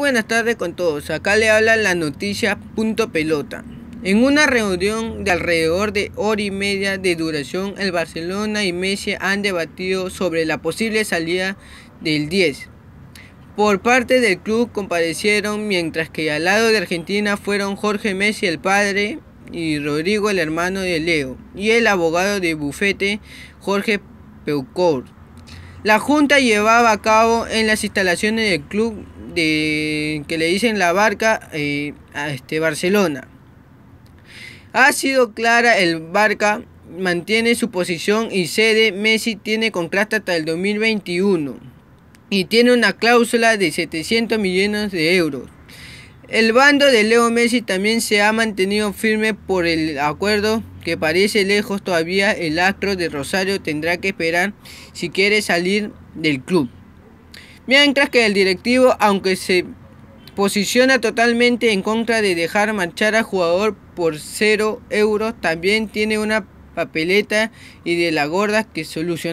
Buenas tardes con todos, acá le habla la noticia punto pelota. En una reunión de alrededor de hora y media de duración, el Barcelona y Messi han debatido sobre la posible salida del 10. Por parte del club comparecieron, mientras que al lado de Argentina fueron Jorge Messi el padre y Rodrigo el hermano de Leo y el abogado de bufete Jorge Peucor La junta llevaba a cabo en las instalaciones del club de, que le dicen la barca eh, a este Barcelona. Ha sido clara el barca, mantiene su posición y sede. Messi tiene contrato hasta el 2021 y tiene una cláusula de 700 millones de euros. El bando de Leo Messi también se ha mantenido firme por el acuerdo que parece lejos todavía. El astro de Rosario tendrá que esperar si quiere salir del club mientras que el directivo, aunque se posiciona totalmente en contra de dejar marchar al jugador por cero euros, también tiene una papeleta y de la gorda que soluciona